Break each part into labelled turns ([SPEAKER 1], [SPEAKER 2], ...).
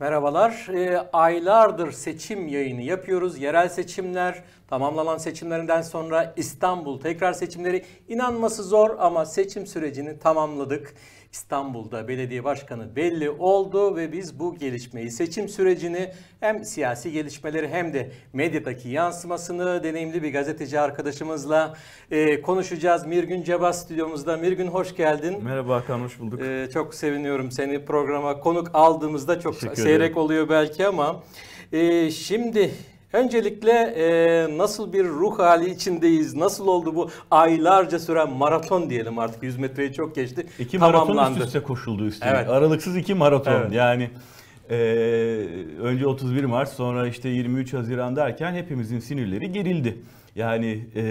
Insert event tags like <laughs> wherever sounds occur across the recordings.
[SPEAKER 1] Merhabalar. E, aylardır seçim yayını yapıyoruz. Yerel seçimler, tamamlanan seçimlerinden sonra İstanbul tekrar seçimleri. İnanması zor ama seçim sürecini tamamladık. İstanbul'da belediye başkanı belli oldu ve biz bu gelişmeyi seçim sürecini hem siyasi gelişmeleri hem de medyadaki yansımasını deneyimli bir gazeteci arkadaşımızla e, konuşacağız. Mirgün Cebaz stüdyomuzda. Mirgün hoş geldin. Merhaba Hakan hoş bulduk. E, çok seviniyorum seni programa konuk aldığımızda çok Teşekkür seyrek ederim. oluyor belki ama e, şimdi Öncelikle e, nasıl bir ruh hali içindeyiz? Nasıl oldu bu aylarca süren maraton diyelim artık 100 metreyi çok geçti. İki tamamlandı. maraton üst üste koşuldu üstüne. Evet.
[SPEAKER 2] Aralıksız iki maraton evet. yani. E, önce 31 Mart sonra işte 23 Haziran derken hepimizin sinirleri gerildi. Yani e,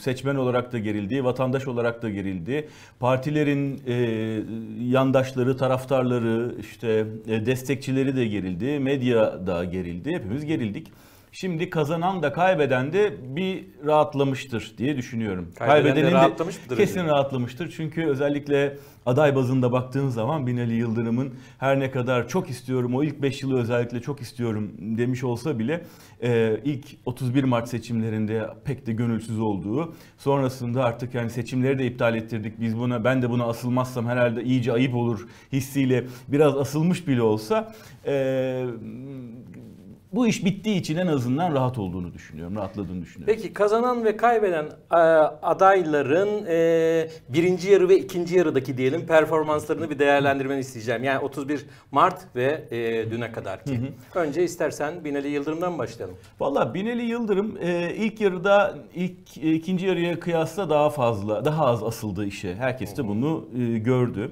[SPEAKER 2] seçmen olarak da gerildi, vatandaş olarak da gerildi. Partilerin e, yandaşları, taraftarları, işte e, destekçileri de gerildi, medya da gerildi. Hepimiz gerildik. Şimdi kazanan da kaybeden de bir rahatlamıştır diye düşünüyorum. Kaybedenin Kaybedenin de rahatlamış kesin acaba? rahatlamıştır. Çünkü özellikle aday bazında baktığın zaman Binali Yıldırım'ın her ne kadar çok istiyorum o ilk 5 yılı özellikle çok istiyorum demiş olsa bile e, ilk 31 Mart seçimlerinde pek de gönülsüz olduğu sonrasında artık yani seçimleri de iptal ettirdik biz buna ben de buna asılmazsam herhalde iyice ayıp olur hissiyle biraz asılmış bile olsa e, bu iş bittiği için en azından rahat olduğunu düşünüyorum, rahatladığını düşünüyorum.
[SPEAKER 1] Peki kazanan ve kaybeden e, adayların e, birinci yarı ve ikinci yarıdaki diyelim performanslarını bir değerlendirmeni isteyeceğim. Yani 31 Mart ve e, düne kadar ki. Önce istersen Binali Yıldırım'dan başlayalım.
[SPEAKER 2] Valla Binali Yıldırım ilk yarıda ilk ikinci yarıya kıyasla daha fazla, daha az asıldı işe. Herkes de bunu gördü.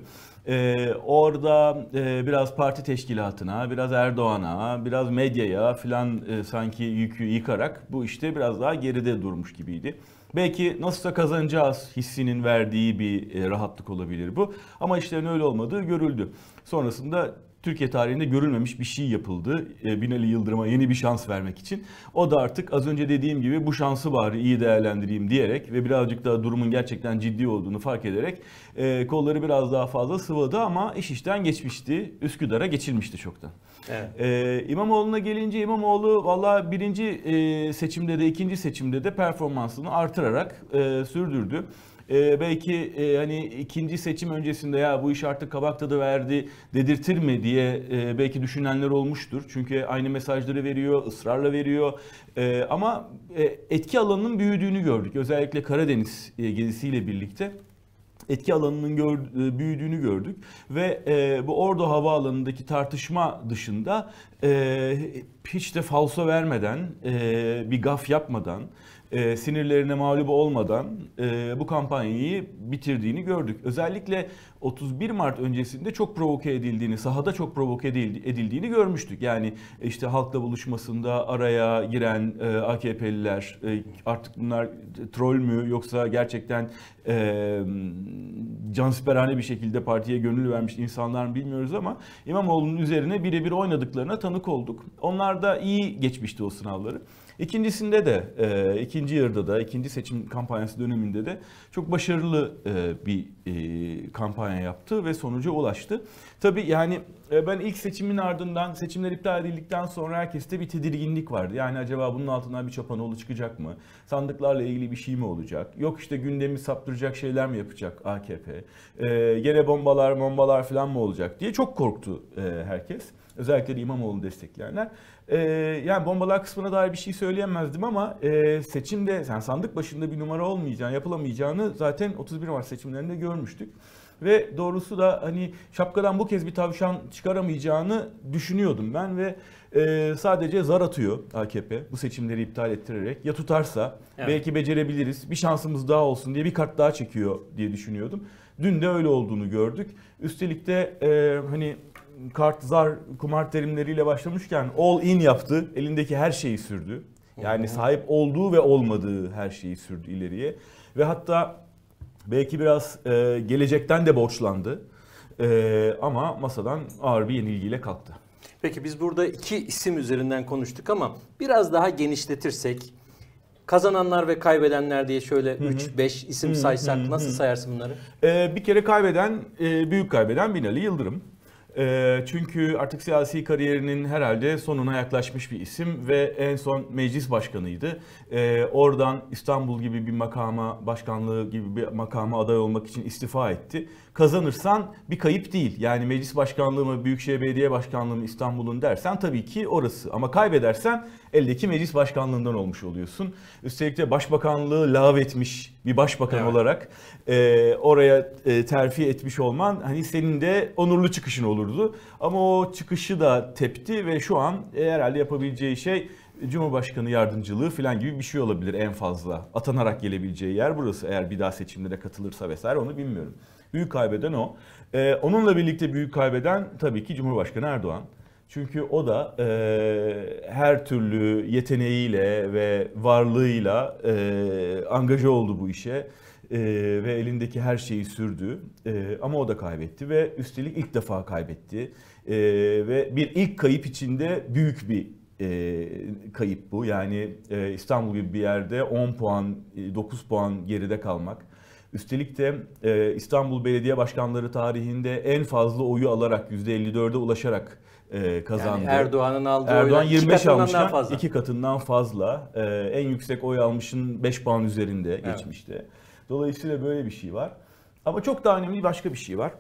[SPEAKER 2] Ee, orada e, biraz parti teşkilatına, biraz Erdoğan'a, biraz medyaya filan e, sanki yükü yıkarak bu işte biraz daha geride durmuş gibiydi. Belki nasılsa kazanacağız hissinin verdiği bir e, rahatlık olabilir bu. Ama işlerin öyle olmadığı görüldü. Sonrasında Türkiye tarihinde görülmemiş bir şey yapıldı. E, Binali Yıldırım'a yeni bir şans vermek için. O da artık az önce dediğim gibi bu şansı bari iyi değerlendireyim diyerek ve birazcık daha durumun gerçekten ciddi olduğunu fark ederek e, kolları biraz daha fazla sıvadı ama iş işten geçmişti. Üsküdar'a geçilmişti çoktan. Evet. E, İmamoğlu'na gelince İmamoğlu valla birinci e, seçimde de ikinci seçimde de performansını artırarak e, sürdürdü ee, belki e, hani ikinci seçim öncesinde ya bu iş artık kabak tadı verdi dedirtir mi diye e, belki düşünenler olmuştur. Çünkü aynı mesajları veriyor, ısrarla veriyor. E, ama e, etki alanının büyüdüğünü gördük. Özellikle Karadeniz e, gezisiyle birlikte etki alanının gör, e, büyüdüğünü gördük ve e, bu Ordu Havaalanı'ndaki tartışma dışında e, hiç de falso vermeden, e, bir gaf yapmadan, e, sinirlerine mağlup olmadan e, bu kampanyayı bitirdiğini gördük. Özellikle 31 Mart öncesinde çok provoke edildiğini, sahada çok provoke edildiğini görmüştük. Yani e, işte halkla buluşmasında araya giren e, AKP'liler e, artık bunlar troll mü yoksa gerçekten Cansiperane bir şekilde partiye gönül vermiş insanlar mı bilmiyoruz ama İmamoğlu'nun üzerine birebir oynadıklarına tanık olduk. Onlar da iyi geçmişti o sınavları. İkincisinde de, e, ikinci yarıda da, ikinci seçim kampanyası döneminde de çok başarılı e, bir e, kampanya kampanya yaptı ve sonuca ulaştı. Tabii yani e, ben ilk seçimin ardından seçimler iptal edildikten sonra herkeste bir tedirginlik vardı. Yani acaba bunun altından bir Çapanoğlu çıkacak mı? Sandıklarla ilgili bir şey mi olacak? Yok işte gündemi saptıracak şeyler mi yapacak AKP? Ee, gene bombalar bombalar falan mı olacak diye çok korktu e, herkes. Özellikle de İmamoğlu destekleyenler. Ee, yani bombalar kısmına dair bir şey söyleyemezdim ama e, seçimde yani sandık başında bir numara olmayacağını, yapılamayacağını zaten 31 Mart seçimlerinde görmüştük ve doğrusu da hani şapkadan bu kez bir tavşan çıkaramayacağını düşünüyordum ben ve e, sadece zar atıyor AKP bu seçimleri iptal ettirerek. Ya tutarsa evet. belki becerebiliriz bir şansımız daha olsun diye bir kart daha çekiyor diye düşünüyordum. Dün de öyle olduğunu gördük. Üstelik de e, hani kart zar kumar terimleriyle başlamışken all in yaptı. Elindeki her şeyi sürdü. Yani sahip olduğu ve olmadığı her şeyi sürdü ileriye. Ve hatta Belki biraz e, gelecekten de borçlandı. E, ama masadan ağır bir yenilgiyle kalktı.
[SPEAKER 1] Peki biz burada iki isim üzerinden konuştuk ama biraz daha genişletirsek kazananlar ve kaybedenler diye şöyle 3-5 isim saysak nasıl sayarsın bunları? Ee, bir kere kaybeden, e, büyük kaybeden Binali Yıldırım. E,
[SPEAKER 2] çünkü artık siyasi kariyerinin herhalde sonuna yaklaşmış bir isim ve en son meclis başkanıydı. E, oradan İstanbul gibi bir makama, başkanlığı gibi bir makama aday olmak için istifa etti kazanırsan bir kayıp değil. Yani meclis başkanlığı mı, büyükşehir belediye başkanlığı mı İstanbul'un dersen tabii ki orası. Ama kaybedersen eldeki meclis başkanlığından olmuş oluyorsun. Üstelik de başbakanlığı lağvetmiş bir başbakan evet. olarak e, oraya e, terfi etmiş olman hani senin de onurlu çıkışın olurdu. Ama o çıkışı da tepti ve şu an e, herhalde yapabileceği şey Cumhurbaşkanı yardımcılığı falan gibi bir şey olabilir en fazla. Atanarak gelebileceği yer burası eğer bir daha seçimlere katılırsa vesaire onu bilmiyorum. Büyük kaybeden o. Ee, onunla birlikte büyük kaybeden tabii ki Cumhurbaşkanı Erdoğan. Çünkü o da e, her türlü yeteneğiyle ve varlığıyla e, angaja oldu bu işe e, ve elindeki her şeyi sürdü. E, ama o da kaybetti ve üstelik ilk defa kaybetti. E, ve bir ilk kayıp içinde büyük bir e, kayıp bu. Yani e, İstanbul gibi bir yerde 10 puan, 9 e, puan geride kalmak Üstelik de e, İstanbul Belediye Başkanları tarihinde en fazla oyu alarak %54'e ulaşarak e, kazandı. Yani Erdoğan'ın aldığı Erdoğan 25 almıştan fazla. iki katından fazla. E, en yüksek oy almışın 5 puan üzerinde evet. geçmişte. Dolayısıyla böyle bir şey var. Ama çok daha önemli başka bir şey var.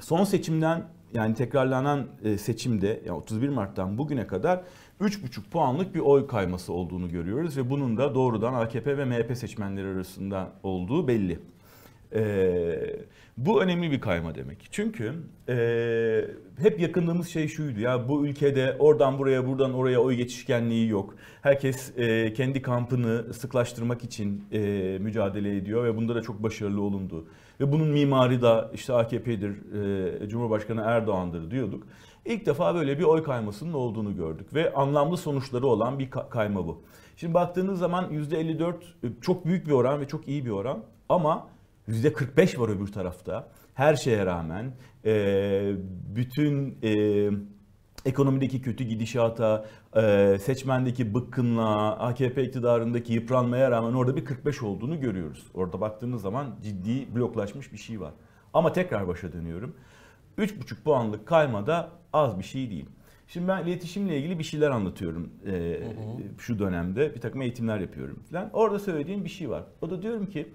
[SPEAKER 2] Son seçimden yani tekrarlanan e, seçimde yani 31 Mart'tan bugüne kadar 3,5 puanlık bir oy kayması olduğunu görüyoruz ve bunun da doğrudan AKP ve MHP seçmenleri arasında olduğu belli. Ee, bu önemli bir kayma demek. Çünkü e, hep yakındığımız şey şuydu ya bu ülkede oradan buraya buradan oraya oy geçişkenliği yok. Herkes e, kendi kampını sıklaştırmak için e, mücadele ediyor ve bunda da çok başarılı olundu. Ve bunun mimari da işte AKP'dir, e, Cumhurbaşkanı Erdoğan'dır diyorduk. İlk defa böyle bir oy kaymasının olduğunu gördük ve anlamlı sonuçları olan bir kayma bu. Şimdi baktığınız zaman %54 e, çok büyük bir oran ve çok iyi bir oran ama %45 var öbür tarafta. Her şeye rağmen e, bütün... E, ekonomideki kötü gidişata, e, seçmendeki bıkkınlığa, AKP iktidarındaki yıpranmaya rağmen orada bir 45 olduğunu görüyoruz. Orada baktığınız zaman ciddi bloklaşmış bir şey var. Ama tekrar başa dönüyorum. 3,5 puanlık kayma da az bir şey değil. Şimdi ben iletişimle ilgili bir şeyler anlatıyorum e, hı hı. şu dönemde. Bir takım eğitimler yapıyorum falan. Orada söylediğim bir şey var. O da diyorum ki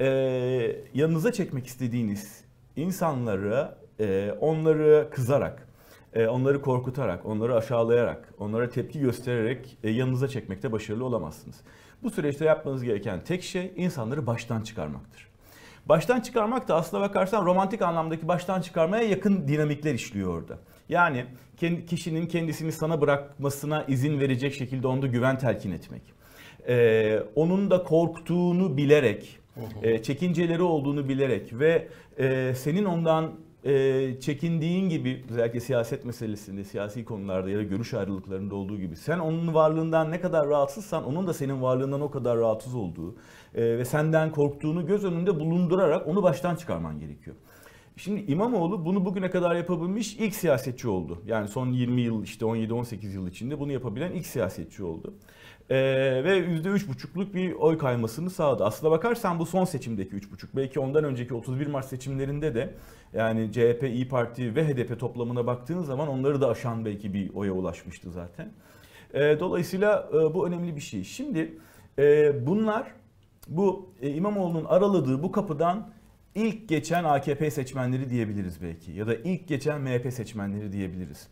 [SPEAKER 2] e, yanınıza çekmek istediğiniz insanları e, onları kızarak e, onları korkutarak, onları aşağılayarak, onlara tepki göstererek e, yanınıza çekmekte başarılı olamazsınız. Bu süreçte yapmanız gereken tek şey insanları baştan çıkarmaktır. Baştan çıkarmak da aslına bakarsan romantik anlamdaki baştan çıkarmaya yakın dinamikler işliyor orada. Yani kişinin kendisini sana bırakmasına izin verecek şekilde onda güven telkin etmek. Ee, onun da korktuğunu bilerek, e, çekinceleri olduğunu bilerek ve e, senin ondan e, çekindiğin gibi özellikle siyaset meselesinde, siyasi konularda ya da görüş ayrılıklarında olduğu gibi sen onun varlığından ne kadar rahatsızsan onun da senin varlığından o kadar rahatsız olduğu e, ve senden korktuğunu göz önünde bulundurarak onu baştan çıkarman gerekiyor. Şimdi İmamoğlu bunu bugüne kadar yapabilmiş ilk siyasetçi oldu. Yani son 20 yıl işte 17-18 yıl içinde bunu yapabilen ilk siyasetçi oldu. Ee, ve %3,5'luk bir oy kaymasını sağladı. Aslına bakarsan bu son seçimdeki 3,5 belki ondan önceki 31 Mart seçimlerinde de yani CHP, İyi Parti ve HDP toplamına baktığın zaman onları da aşan belki bir oya ulaşmıştı zaten. Ee, dolayısıyla e, bu önemli bir şey. Şimdi e, bunlar bu e, İmamoğlu'nun araladığı bu kapıdan ilk geçen AKP seçmenleri diyebiliriz belki ya da ilk geçen MHP seçmenleri diyebiliriz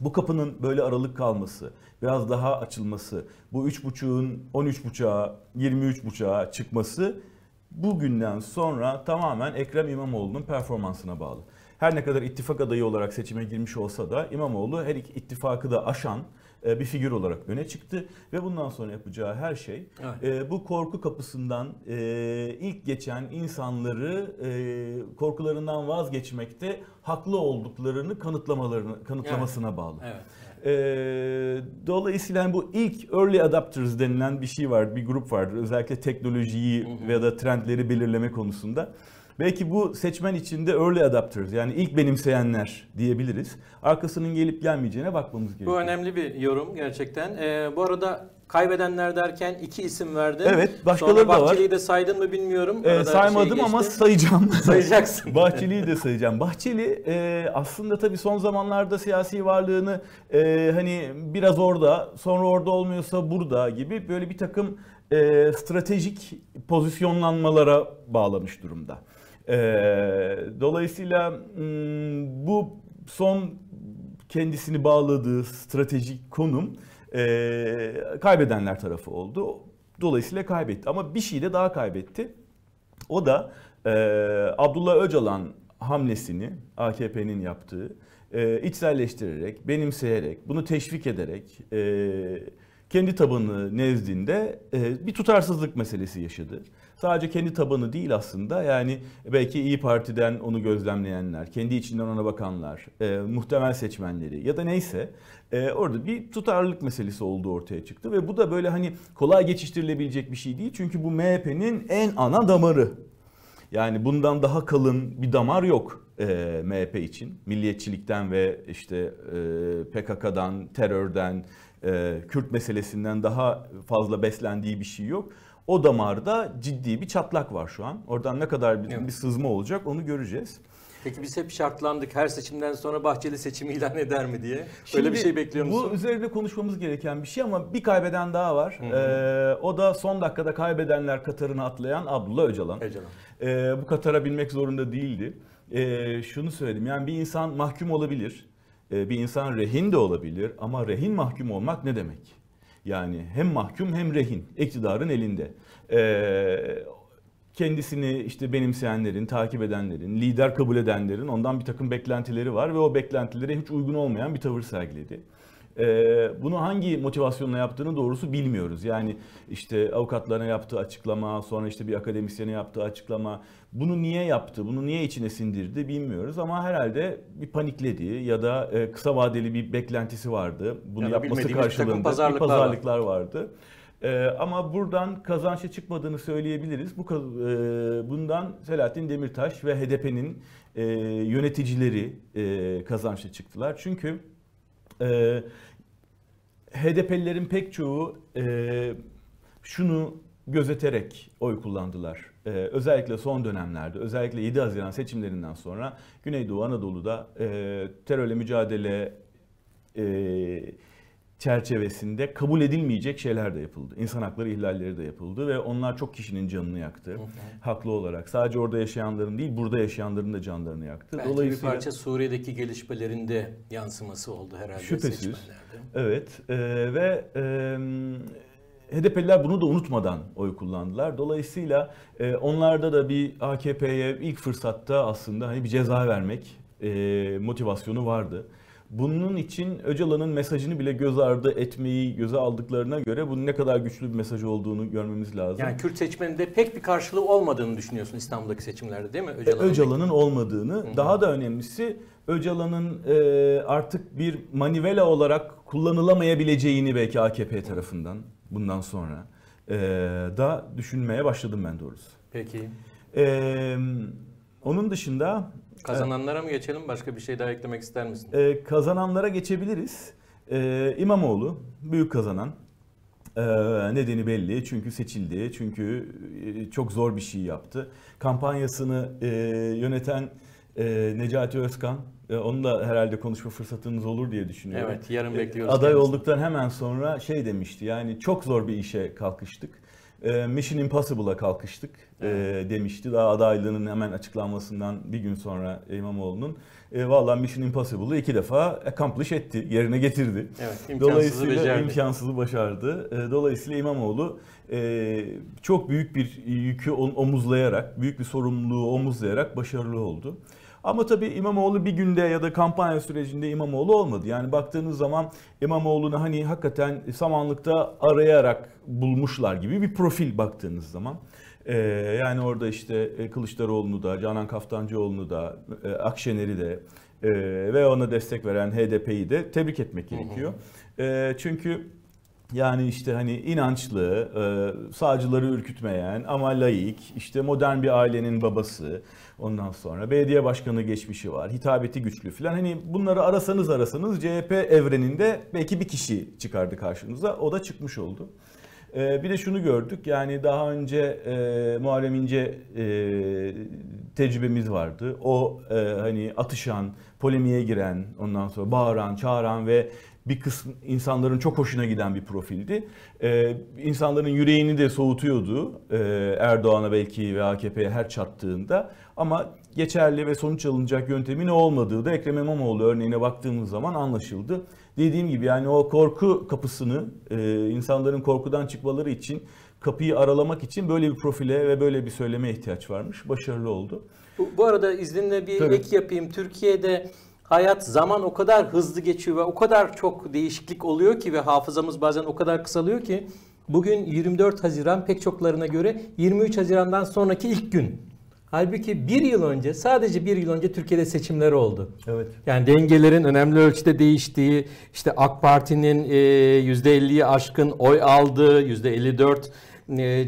[SPEAKER 2] bu kapının böyle aralık kalması, biraz daha açılması, bu 3.5'ün 13.5'a, 23.5'a çıkması bugünden sonra tamamen Ekrem İmamoğlu'nun performansına bağlı. Her ne kadar ittifak adayı olarak seçime girmiş olsa da İmamoğlu her iki ittifakı da aşan e, bir figür olarak öne çıktı ve bundan sonra yapacağı her şey evet. E, bu korku kapısından e, ilk geçen insanları korkularından vazgeçmekte haklı olduklarını kanıtlamalarını kanıtlamasına evet. bağlı. Evet. E, dolayısıyla bu ilk early adapters denilen bir şey var, bir grup vardır. Özellikle teknolojiyi hı hı. veya da trendleri belirleme konusunda. Belki bu seçmen içinde early adapters yani ilk benimseyenler diyebiliriz. Arkasının gelip gelmeyeceğine bakmamız gerekiyor.
[SPEAKER 1] Bu önemli bir yorum gerçekten. Ee, bu arada kaybedenler derken iki isim verdi. Evet başkaları Sonra da var. Bahçeli'yi de saydın mı bilmiyorum. Ee, şey saymadım şey ama
[SPEAKER 2] sayacağım. <laughs> Sayacaksın. Bahçeli'yi de sayacağım. Bahçeli e, aslında tabii son zamanlarda siyasi varlığını e, hani biraz orada sonra orada olmuyorsa burada gibi böyle bir takım e, stratejik pozisyonlanmalara bağlamış durumda. E, dolayısıyla hmm, bu son kendisini bağladığı stratejik konum e, kaybedenler tarafı oldu. Dolayısıyla kaybetti ama bir şey de daha kaybetti. O da e, Abdullah Öcalan hamlesini AKP'nin yaptığı e, içselleştirerek, benimseyerek, bunu teşvik ederek e, kendi tabanı nezdinde e, bir tutarsızlık meselesi yaşadı sadece kendi tabanı değil aslında. Yani belki İyi Parti'den onu gözlemleyenler, kendi içinden ona bakanlar, e, muhtemel seçmenleri ya da neyse e, orada bir tutarlılık meselesi olduğu ortaya çıktı ve bu da böyle hani kolay geçiştirilebilecek bir şey değil. Çünkü bu MHP'nin en ana damarı. Yani bundan daha kalın bir damar yok e, MHP için. Milliyetçilikten ve işte e, PKK'dan, terörden, e, Kürt meselesinden daha fazla beslendiği bir şey yok o damarda ciddi bir çatlak var şu an. Oradan ne kadar bir, bir sızma olacak onu göreceğiz.
[SPEAKER 1] Peki biz hep şartlandık her seçimden sonra Bahçeli seçimi ilan eder mi diye. Şimdi, Öyle bir şey bekliyor musun? Bu
[SPEAKER 2] üzerinde konuşmamız gereken bir şey ama bir kaybeden daha var. Ee, o da son dakikada kaybedenler Katar'ını atlayan Abdullah Öcalan. Öcalan. Ee, bu Katar'a binmek zorunda değildi. Ee, şunu söyledim yani bir insan mahkum olabilir. Ee, bir insan rehin de olabilir ama rehin mahkum olmak ne demek? Yani hem mahkum hem rehin iktidarın elinde. Ee, kendisini işte benimseyenlerin, takip edenlerin, lider kabul edenlerin ondan bir takım beklentileri var ve o beklentilere hiç uygun olmayan bir tavır sergiledi. Ee, bunu hangi motivasyonla yaptığını doğrusu bilmiyoruz. Yani işte avukatlarına yaptığı açıklama, sonra işte bir akademisyene yaptığı açıklama. Bunu niye yaptı, bunu niye içine sindirdi bilmiyoruz ama herhalde bir panikledi ya da e, kısa vadeli bir beklentisi vardı. Bunu ya yapması karşılığında pazarlıklar bir pazarlıklar vardı. Ee, ama buradan kazançlı çıkmadığını söyleyebiliriz. Bu e, bundan Selahattin Demirtaş ve HDP'nin e, yöneticileri e, kazançlı çıktılar. Çünkü e, ee, HDP'lilerin pek çoğu e, şunu gözeterek oy kullandılar. Ee, özellikle son dönemlerde, özellikle 7 Haziran seçimlerinden sonra Güneydoğu Anadolu'da e, terörle mücadele e, çerçevesinde kabul edilmeyecek şeyler de yapıldı. İnsan hakları ihlalleri de yapıldı ve onlar çok kişinin canını yaktı. Haklı olarak. Sadece orada yaşayanların değil, burada yaşayanların da canlarını yaktı.
[SPEAKER 1] Belki Dolayısıyla bir parça Suriye'deki gelişmelerinde yansıması oldu herhalde Şüphesiz.
[SPEAKER 2] Evet. E, ve e, HDP'liler bunu da unutmadan oy kullandılar. Dolayısıyla e, onlarda da bir AKP'ye ilk fırsatta aslında hani bir ceza vermek e, motivasyonu vardı. Bunun için Öcalan'ın mesajını bile göz ardı etmeyi göze aldıklarına göre bunun ne kadar güçlü bir mesaj olduğunu görmemiz lazım. Yani
[SPEAKER 1] Kürt seçmeninde pek bir karşılığı olmadığını düşünüyorsun İstanbul'daki seçimlerde değil mi? Öcalan'ın, e, Öcalan'ın
[SPEAKER 2] olmadığını. Hı-hı. Daha da önemlisi Öcalan'ın e, artık bir manivela olarak kullanılamayabileceğini belki AKP tarafından bundan sonra e, da düşünmeye başladım ben doğrusu. Peki. E, onun dışında Kazananlara
[SPEAKER 1] mı geçelim? Başka bir şey daha eklemek ister misin?
[SPEAKER 2] Ee, kazananlara geçebiliriz. Ee, İmamoğlu büyük kazanan. Ee, nedeni belli çünkü seçildi çünkü e, çok zor bir şey yaptı. Kampanyasını e, yöneten e, Necati Özkan e, onu da herhalde konuşma fırsatımız olur diye düşünüyorum. Evet yarın bekliyoruz. E, aday kendisini. olduktan hemen sonra şey demişti yani çok zor bir işe kalkıştık. Ee, Mission Impossible'a kalkıştık e, demişti. Daha adaylığının hemen açıklanmasından bir gün sonra İmamoğlu'nun. E, ee, Valla Mission Impossible'ı iki defa accomplish etti, yerine getirdi. Evet, imkansızı Dolayısıyla becerdi. imkansızı başardı. E, dolayısıyla İmamoğlu e, çok büyük bir yükü omuzlayarak, büyük bir sorumluluğu omuzlayarak başarılı oldu. Ama tabii İmamoğlu bir günde ya da kampanya sürecinde İmamoğlu olmadı. Yani baktığınız zaman İmamoğlu'nu hani hakikaten samanlıkta arayarak bulmuşlar gibi bir profil baktığınız zaman. Ee, yani orada işte e, Kılıçdaroğlu'nu da, Canan Kaftancıoğlu'nu da, e, Akşener'i de e, ve ona destek veren HDP'yi de tebrik etmek gerekiyor. Hı hı. Ee, çünkü yani işte hani inançlı, e, sağcıları ürkütmeyen ama laik, işte modern bir ailenin babası, ondan sonra belediye başkanı geçmişi var, hitabeti güçlü filan. Hani bunları arasanız arasanız CHP evreninde belki bir kişi çıkardı karşınıza, o da çıkmış oldu. E, bir de şunu gördük yani daha önce e, Muharrem İnce e, tecrübemiz vardı. O hani atışan, polemiğe giren, ondan sonra bağıran, çağıran ve bir kısım insanların çok hoşuna giden bir profildi. Ee, insanların yüreğini de soğutuyordu ee, Erdoğan'a belki ve AKP'ye her çarptığında. Ama geçerli ve sonuç alınacak yöntemin olmadığı da Ekrem İmamoğlu örneğine baktığımız zaman anlaşıldı. Dediğim gibi yani o korku kapısını e, insanların korkudan çıkmaları için kapıyı aralamak için böyle bir profile ve böyle bir söyleme ihtiyaç varmış. Başarılı
[SPEAKER 1] oldu. Bu, bu arada izninle bir Tabii. ek yapayım. Türkiye'de hayat zaman o kadar hızlı geçiyor ve o kadar çok değişiklik oluyor ki ve hafızamız bazen o kadar kısalıyor ki bugün 24 Haziran pek çoklarına göre 23 Haziran'dan sonraki ilk gün. Halbuki bir yıl önce sadece bir yıl önce Türkiye'de seçimler oldu. Evet. Yani dengelerin önemli ölçüde değiştiği işte AK Parti'nin %50'yi e, aşkın oy aldığı %54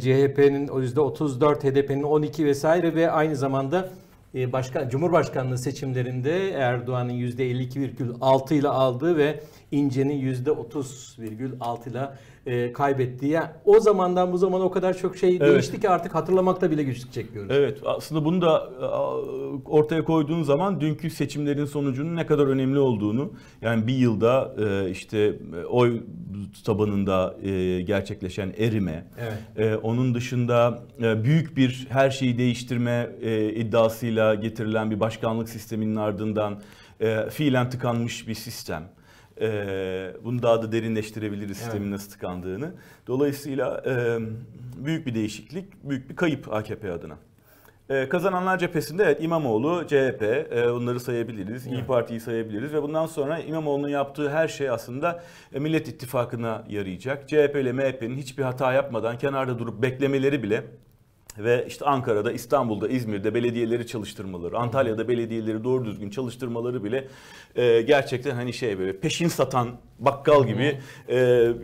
[SPEAKER 1] CHP'nin %34 HDP'nin 12 vesaire ve aynı zamanda ee, başkan Cumhurbaşkanlığı seçimlerinde Erdoğan'ın %52,6 ile aldığı ve İnce'nin %30,6 ile e, kaybettiği. Yani o zamandan bu zamana o kadar çok şey evet. değişti ki artık hatırlamakta bile güçlük çekiyoruz. Evet aslında bunu
[SPEAKER 2] da e, ortaya koyduğun zaman dünkü seçimlerin sonucunun ne kadar önemli olduğunu yani bir yılda e, işte oy tabanında gerçekleşen erime evet. onun dışında büyük bir her şeyi değiştirme iddiasıyla getirilen bir başkanlık sisteminin ardından e, fiilen tıkanmış bir sistem. E, bunu daha da derinleştirebiliriz sistemin nasıl tıkandığını. Dolayısıyla e, büyük bir değişiklik, büyük bir kayıp AKP adına. Ee, kazananlar cephesinde evet İmamoğlu, CHP e, bunları sayabiliriz. Evet. İyi Parti'yi sayabiliriz ve bundan sonra İmamoğlu'nun yaptığı her şey aslında e, Millet İttifakı'na yarayacak. CHP ile MHP'nin hiçbir hata yapmadan kenarda durup beklemeleri bile ve işte Ankara'da, İstanbul'da, İzmir'de belediyeleri çalıştırmaları, Antalya'da belediyeleri doğru düzgün çalıştırmaları bile e, gerçekten hani şey böyle peşin satan bakkal gibi e,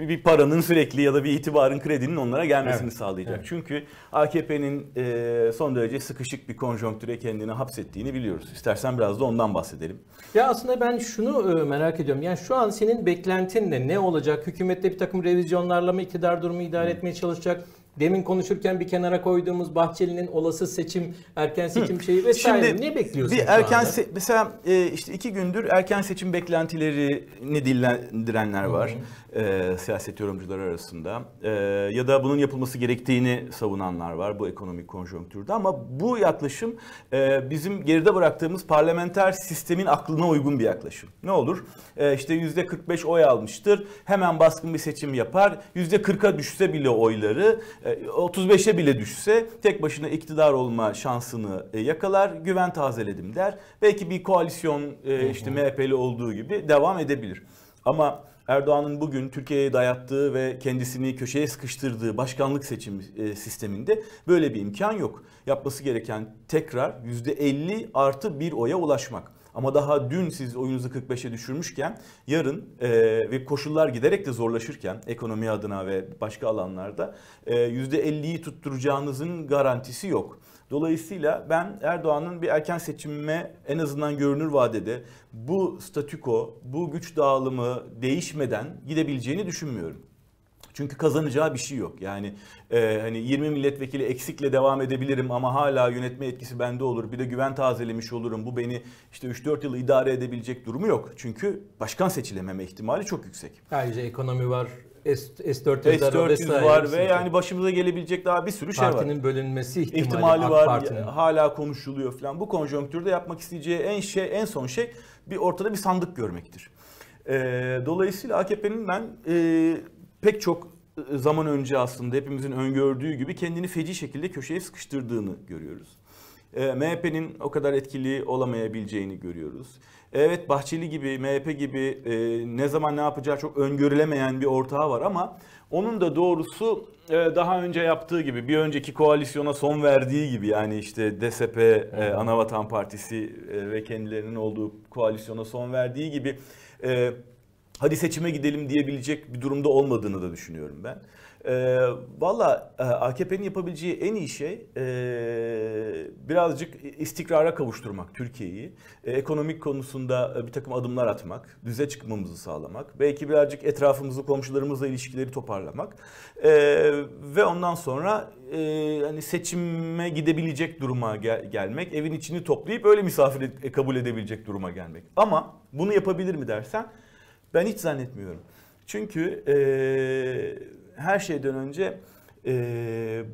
[SPEAKER 2] bir paranın sürekli ya da bir itibarın kredinin onlara gelmesini evet. sağlayacak. Evet. Çünkü AKP'nin e, son derece sıkışık bir konjonktüre kendini hapsettiğini biliyoruz. İstersen biraz da ondan bahsedelim.
[SPEAKER 1] Ya aslında ben şunu e, merak ediyorum. Yani şu an senin beklentin ne? Ne olacak? Hükümette bir takım revizyonlarla mı iktidar durumu idare etmeye çalışacak? Demin konuşurken bir kenara koyduğumuz Bahçeli'nin olası seçim, erken seçim Hı. şeyi vesaire Şimdi, ne bekliyorsunuz? Bir erken se- mesela e, işte iki gündür erken seçim
[SPEAKER 2] beklentilerini dillendirenler var. Hı e, siyaset yorumcuları arasında e, ya da bunun yapılması gerektiğini savunanlar var bu ekonomik konjonktürde ama bu yaklaşım e, bizim geride bıraktığımız parlamenter sistemin aklına uygun bir yaklaşım. Ne olur? E, işte %45 oy almıştır hemen baskın bir seçim yapar yüzde %40'a düşse bile oyları e, 35'e bile düşse tek başına iktidar olma şansını e, yakalar güven tazeledim der. Belki bir koalisyon e, işte MHP'li olduğu gibi devam edebilir. Ama Erdoğan'ın bugün Türkiye'ye dayattığı ve kendisini köşeye sıkıştırdığı başkanlık seçim e, sisteminde böyle bir imkan yok. Yapması gereken tekrar %50 artı bir oya ulaşmak. Ama daha dün siz oyunuzu 45'e düşürmüşken yarın e, ve koşullar giderek de zorlaşırken ekonomi adına ve başka alanlarda e, %50'yi tutturacağınızın garantisi yok. Dolayısıyla ben Erdoğan'ın bir erken seçime en azından görünür vadede bu statüko, bu güç dağılımı değişmeden gidebileceğini düşünmüyorum. Çünkü kazanacağı bir şey yok. Yani e, hani 20 milletvekili eksikle devam edebilirim ama hala yönetme etkisi bende olur. Bir de güven tazelemiş olurum. Bu beni işte 3-4 yıl idare edebilecek durumu yok. Çünkü başkan seçilememe ihtimali çok yüksek.
[SPEAKER 1] Ayrıca ekonomi var, S-400, S-400 var ve yani
[SPEAKER 2] başımıza gelebilecek daha bir sürü şey Partinin var. Partinin bölünmesi ihtimali, ihtimali var. Partinin. Hala konuşuluyor falan. Bu konjonktürde yapmak isteyeceği en şey en son şey bir ortada bir sandık görmektir. E, dolayısıyla AKP'nin ben e, pek çok e, zaman önce aslında hepimizin öngördüğü gibi kendini feci şekilde köşeye sıkıştırdığını görüyoruz e, ee, MHP'nin o kadar etkili olamayabileceğini görüyoruz. Evet Bahçeli gibi, MHP gibi e, ne zaman ne yapacağı çok öngörülemeyen bir ortağı var ama onun da doğrusu e, daha önce yaptığı gibi, bir önceki koalisyona son verdiği gibi yani işte DSP, e, Anavatan Partisi e, ve kendilerinin olduğu koalisyona son verdiği gibi... E, hadi seçime gidelim diyebilecek bir durumda olmadığını da düşünüyorum ben. Ee, e, Valla AKP'nin yapabileceği en iyi şey e, birazcık istikrara kavuşturmak Türkiye'yi. E, ekonomik konusunda e, bir takım adımlar atmak, düze çıkmamızı sağlamak. Belki birazcık etrafımızı, komşularımızla ilişkileri toparlamak. E, ve ondan sonra e, hani seçime gidebilecek duruma gel- gelmek. Evin içini toplayıp öyle misafir e, kabul edebilecek duruma gelmek. Ama bunu yapabilir mi dersen ben hiç zannetmiyorum. Çünkü e, her şeyden önce e,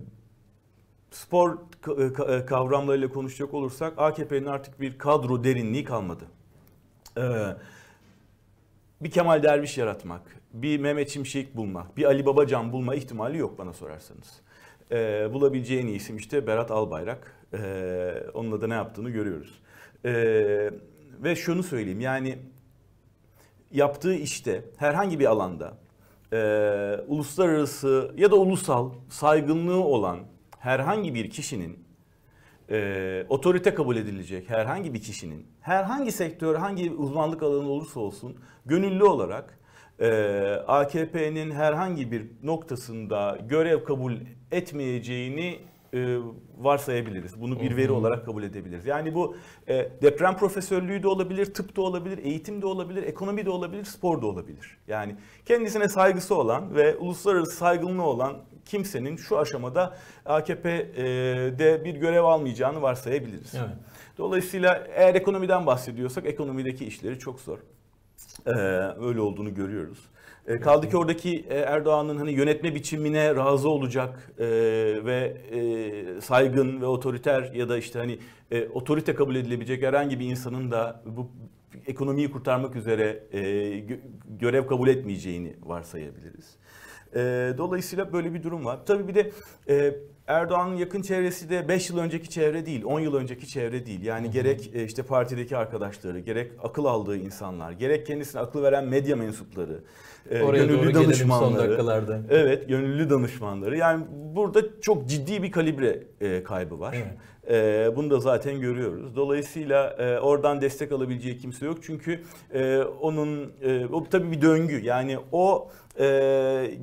[SPEAKER 2] spor kavramlarıyla konuşacak olursak AKP'nin artık bir kadro derinliği kalmadı. Ee, bir Kemal Derviş yaratmak, bir Mehmet Şimşek bulmak, bir Ali Babacan bulma ihtimali yok bana sorarsanız. Ee, bulabileceği en iyi isim işte Berat Albayrak. Ee, onunla da ne yaptığını görüyoruz. Ee, ve şunu söyleyeyim yani yaptığı işte herhangi bir alanda e, uluslararası ya da ulusal saygınlığı olan herhangi bir kişinin e, otorite kabul edilecek herhangi bir kişinin herhangi sektör hangi uzmanlık alanı olursa olsun gönüllü olarak e, AKP'nin herhangi bir noktasında görev kabul etmeyeceğini e, varsayabiliriz. Bunu bir veri olarak kabul edebiliriz. Yani bu e, deprem profesörlüğü de olabilir, tıp da olabilir, eğitim de olabilir, ekonomi de olabilir, spor da olabilir. Yani kendisine saygısı olan ve uluslararası saygınlığı olan kimsenin şu aşamada AKP'de e, bir görev almayacağını varsayabiliriz. Evet. Dolayısıyla eğer ekonomiden bahsediyorsak ekonomideki işleri çok zor. Ee, öyle olduğunu görüyoruz. Ee, kaldı ki oradaki e, Erdoğan'ın hani yönetme biçimine razı olacak e, ve e, saygın ve otoriter ya da işte hani otorite kabul edilebilecek herhangi bir insanın da bu ekonomiyi kurtarmak üzere görev kabul etmeyeceğini varsayabiliriz. dolayısıyla böyle bir durum var. Tabii bir de Erdoğan'ın yakın çevresi de 5 yıl önceki çevre değil, 10 yıl önceki çevre değil. Yani hı hı. gerek işte partideki arkadaşları, gerek akıl aldığı insanlar, gerek kendisine akıl veren medya mensupları, e, Oraya gönüllü doğru danışmanları. Son dakikalarda. Evet, gönüllü danışmanları. Yani burada çok ciddi bir kalibre e, kaybı var. Evet. E, bunu da zaten görüyoruz. Dolayısıyla e, oradan destek alabileceği kimse yok. Çünkü e, onun e, o tabii bir döngü. Yani o e,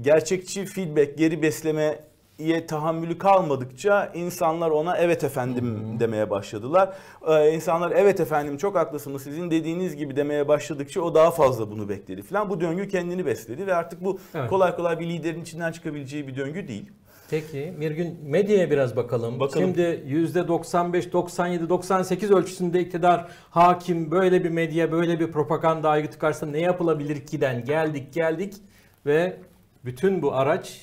[SPEAKER 2] gerçekçi feedback, geri besleme ye tahammülü kalmadıkça insanlar ona evet efendim demeye başladılar. Ee, insanlar evet efendim çok haklısınız sizin dediğiniz gibi demeye başladıkça o daha fazla bunu bekledi
[SPEAKER 1] falan. Bu döngü kendini besledi ve artık bu evet. kolay kolay bir liderin içinden çıkabileceği bir döngü değil. Peki bir gün medyaya biraz bakalım. bakalım. Şimdi %95, 97, 98 ölçüsünde iktidar hakim böyle bir medya, böyle bir propaganda aygıtı karşısında ne yapılabilir ki? Den geldik geldik ve bütün bu araç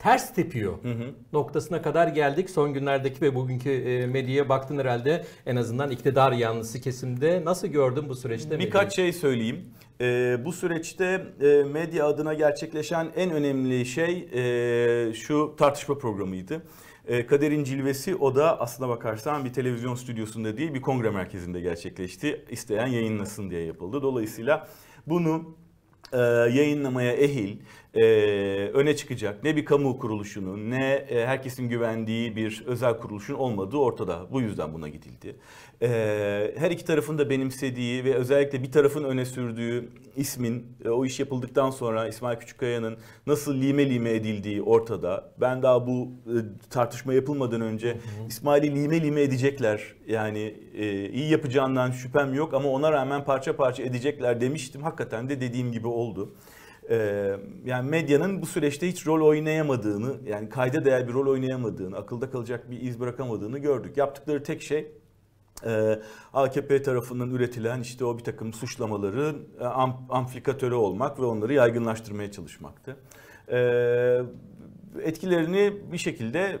[SPEAKER 1] ters tepiyor hı hı. noktasına kadar geldik. Son günlerdeki ve bugünkü e, medyaya baktın herhalde en azından iktidar yanlısı kesimde. Nasıl gördün bu süreçte? Birkaç
[SPEAKER 2] medyayı? şey söyleyeyim. Ee, bu süreçte e, medya adına gerçekleşen en önemli şey e, şu tartışma programıydı. E, Kaderin Cilvesi o da aslına bakarsan bir televizyon stüdyosunda değil bir kongre merkezinde gerçekleşti. İsteyen yayınlasın diye yapıldı. Dolayısıyla bunu e, yayınlamaya ehil, e, öne çıkacak ne bir kamu kuruluşunun ne e, herkesin güvendiği bir özel kuruluşun olmadığı ortada. Bu yüzden buna gidildi. E, her iki tarafın da benimsediği ve özellikle bir tarafın öne sürdüğü ismin e, o iş yapıldıktan sonra İsmail Küçükkaya'nın nasıl lime lime edildiği ortada. Ben daha bu e, tartışma yapılmadan önce İsmail'i lime lime edecekler yani e, iyi yapacağından şüphem yok ama ona rağmen parça parça edecekler demiştim. Hakikaten de dediğim gibi oldu. Ee, yani medyanın bu süreçte hiç rol oynayamadığını yani kayda değer bir rol oynayamadığını, akılda kalacak bir iz bırakamadığını gördük. Yaptıkları tek şey e, AKP tarafından üretilen işte o bir takım suçlamaların e, am, olmak ve onları yaygınlaştırmaya çalışmaktı. E, etkilerini
[SPEAKER 1] bir şekilde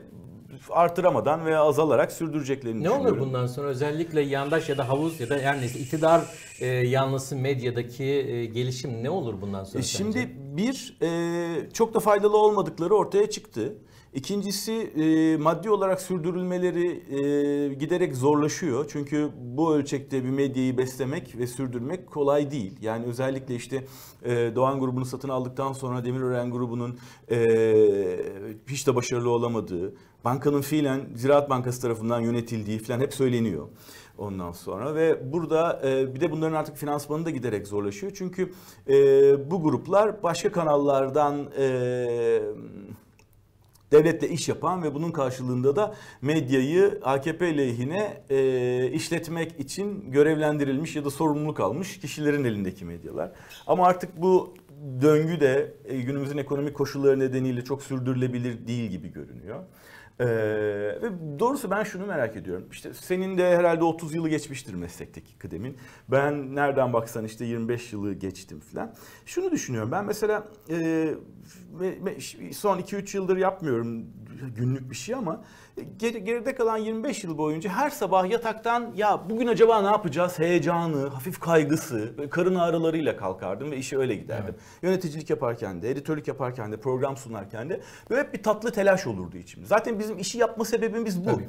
[SPEAKER 1] artıramadan veya azalarak sürdüreceklerini ne düşünüyorum. Ne olur bundan sonra özellikle yandaş ya da havuz ya da yani neyse iktidar e, yanlısı medyadaki e, gelişim ne olur bundan sonra? E,
[SPEAKER 2] şimdi sence? bir e, çok da faydalı olmadıkları ortaya çıktı. İkincisi e, maddi olarak sürdürülmeleri e, giderek zorlaşıyor. Çünkü bu ölçekte bir medyayı beslemek ve sürdürmek kolay değil. Yani özellikle işte e, Doğan grubunu satın aldıktan sonra Demirören grubunun e, hiç de başarılı olamadığı, bankanın fiilen Ziraat Bankası tarafından yönetildiği filan hep söyleniyor ondan sonra ve burada e, bir de bunların artık finansmanı da giderek zorlaşıyor. Çünkü e, bu gruplar başka kanallardan e, devletle iş yapan ve bunun karşılığında da medyayı AKP lehine e, işletmek için görevlendirilmiş ya da sorumluluk almış kişilerin elindeki medyalar. Ama artık bu döngü de e, günümüzün ekonomik koşulları nedeniyle çok sürdürülebilir değil gibi görünüyor. Ee, ve doğrusu ben şunu merak ediyorum. İşte senin de herhalde 30 yılı geçmiştir meslekteki kıdemin. Ben nereden baksan işte 25 yılı geçtim falan. Şunu düşünüyorum ben mesela e, son 2-3 yıldır yapmıyorum günlük bir şey ama geride kalan 25 yıl boyunca her sabah yataktan ya bugün acaba ne yapacağız heyecanı, hafif kaygısı, karın ağrılarıyla kalkardım ve işe öyle giderdim. Evet. Yöneticilik yaparken de, editörlük yaparken de, program sunarken de böyle hep bir tatlı telaş olurdu içimde. Zaten bizim işi yapma sebebimiz bu. Tabii.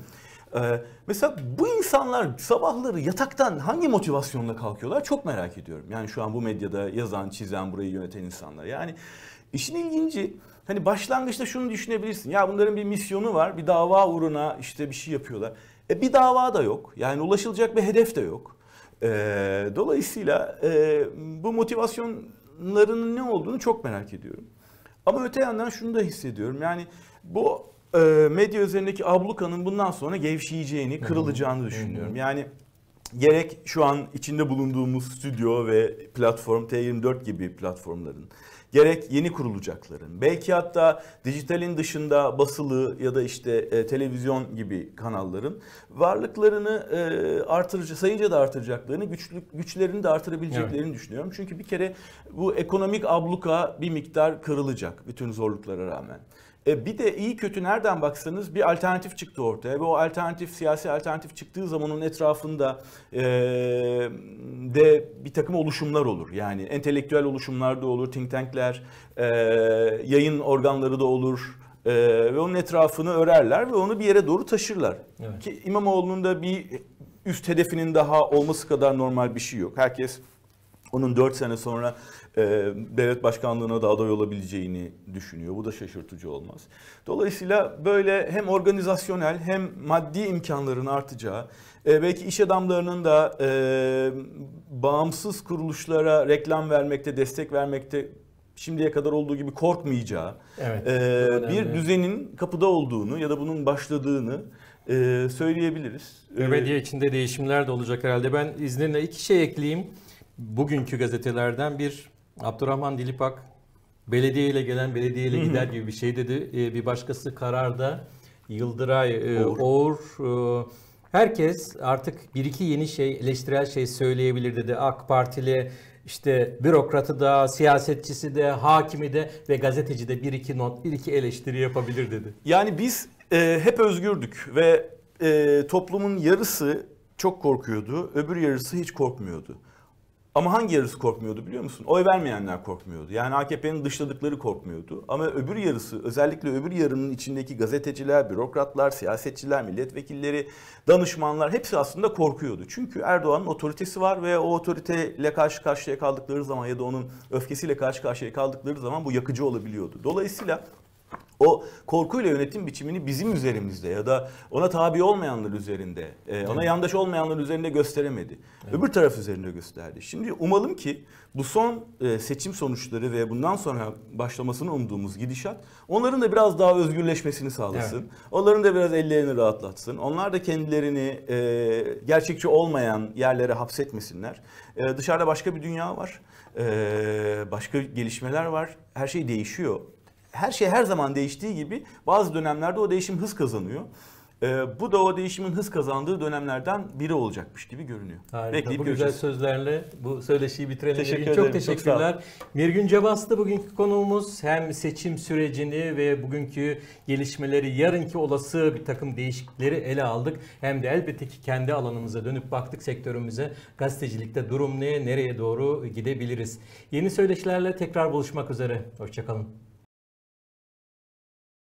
[SPEAKER 2] Ee, mesela bu insanlar sabahları yataktan hangi motivasyonla kalkıyorlar çok merak ediyorum. Yani şu an bu medyada yazan, çizen, burayı yöneten insanlar. Yani işin ilginci hani başlangıçta şunu düşünebilirsin. Ya bunların bir misyonu var, bir dava uğruna işte bir şey yapıyorlar. E bir dava da yok. Yani ulaşılacak bir hedef de yok. E, dolayısıyla e, bu motivasyonlarının ne olduğunu çok merak ediyorum. Ama öte yandan şunu da hissediyorum. Yani bu e, medya üzerindeki ablukanın bundan sonra gevşeyeceğini, kırılacağını düşünüyorum. Yani gerek şu an içinde bulunduğumuz stüdyo ve platform T24 gibi platformların gerek yeni kurulacakların belki hatta dijitalin dışında basılı ya da işte e, televizyon gibi kanalların varlıklarını e, artırıcı sayıca da artıracaklarını güçlük güçlerini de artırabileceklerini evet. düşünüyorum. Çünkü bir kere bu ekonomik abluka bir miktar kırılacak bütün zorluklara rağmen. E, bir de iyi kötü nereden baksanız bir alternatif çıktı ortaya ve o alternatif siyasi alternatif çıktığı zamanın etrafında e, de bir takım oluşumlar olur. Yani entelektüel oluşumlar da olur, think tankler, e, yayın organları da olur. Ee, ve onun etrafını örerler ve onu bir yere doğru taşırlar. Evet. Ki İmamoğlu'nun da bir üst hedefinin daha olması kadar normal bir şey yok. Herkes onun 4 sene sonra e, devlet başkanlığına da aday olabileceğini düşünüyor. Bu da şaşırtıcı olmaz. Dolayısıyla böyle hem organizasyonel hem maddi imkanların artacağı, e, belki iş adamlarının da e, bağımsız kuruluşlara reklam vermekte, destek vermekte şimdiye kadar olduğu gibi korkmayacağı evet, e, bir düzenin kapıda olduğunu ya da bunun
[SPEAKER 1] başladığını e, söyleyebiliriz. Belediye içinde değişimler de olacak herhalde. Ben izninle iki şey ekleyeyim bugünkü gazetelerden bir Abdurrahman Dilipak belediyeyle gelen belediyeyle gider gibi bir şey dedi. E, bir başkası kararda Yıldıray, e, Oğur. Oğur e, herkes artık bir iki yeni şey eleştirel şey söyleyebilir dedi. AK Partili işte bürokratı da, siyasetçisi de, hakimi de ve gazeteci de bir iki not, bir iki eleştiri yapabilir dedi.
[SPEAKER 2] Yani biz e, hep özgürdük ve e, toplumun yarısı çok korkuyordu, öbür yarısı hiç korkmuyordu. Ama hangi yarısı korkmuyordu biliyor musun? Oy vermeyenler korkmuyordu. Yani AKP'nin dışladıkları korkmuyordu. Ama öbür yarısı özellikle öbür yarının içindeki gazeteciler, bürokratlar, siyasetçiler, milletvekilleri, danışmanlar hepsi aslında korkuyordu. Çünkü Erdoğan'ın otoritesi var ve o otoriteyle karşı karşıya kaldıkları zaman ya da onun öfkesiyle karşı karşıya kaldıkları zaman bu yakıcı olabiliyordu. Dolayısıyla o korkuyla yönetim biçimini bizim üzerimizde ya da ona tabi olmayanlar üzerinde, e, ona evet. yandaş olmayanlar üzerinde gösteremedi. Evet. Öbür taraf üzerinde gösterdi. Şimdi umalım ki bu son e, seçim sonuçları ve bundan sonra başlamasını umduğumuz gidişat onların da biraz daha özgürleşmesini sağlasın. Evet. Onların da biraz ellerini rahatlatsın. Onlar da kendilerini e, gerçekçi olmayan yerlere hapsetmesinler. E, dışarıda başka bir dünya var. E, başka gelişmeler var. Her şey değişiyor her şey her zaman değiştiği gibi bazı dönemlerde o değişim hız kazanıyor. Ee, bu da o değişimin hız kazandığı dönemlerden biri olacakmış gibi görünüyor. Harika. Bekleyip bu göreceğiz. güzel
[SPEAKER 1] sözlerle bu söyleşiyi bitirelim. Teşekkür ederim. Çok teşekkürler. Çok Mirgün Cebaslı bugünkü konuğumuz. Hem seçim sürecini ve bugünkü gelişmeleri, yarınki olası bir takım değişiklikleri ele aldık. Hem de elbette ki kendi alanımıza dönüp baktık sektörümüze. Gazetecilikte durum ne, nereye doğru gidebiliriz. Yeni söyleşilerle tekrar buluşmak üzere. Hoşçakalın.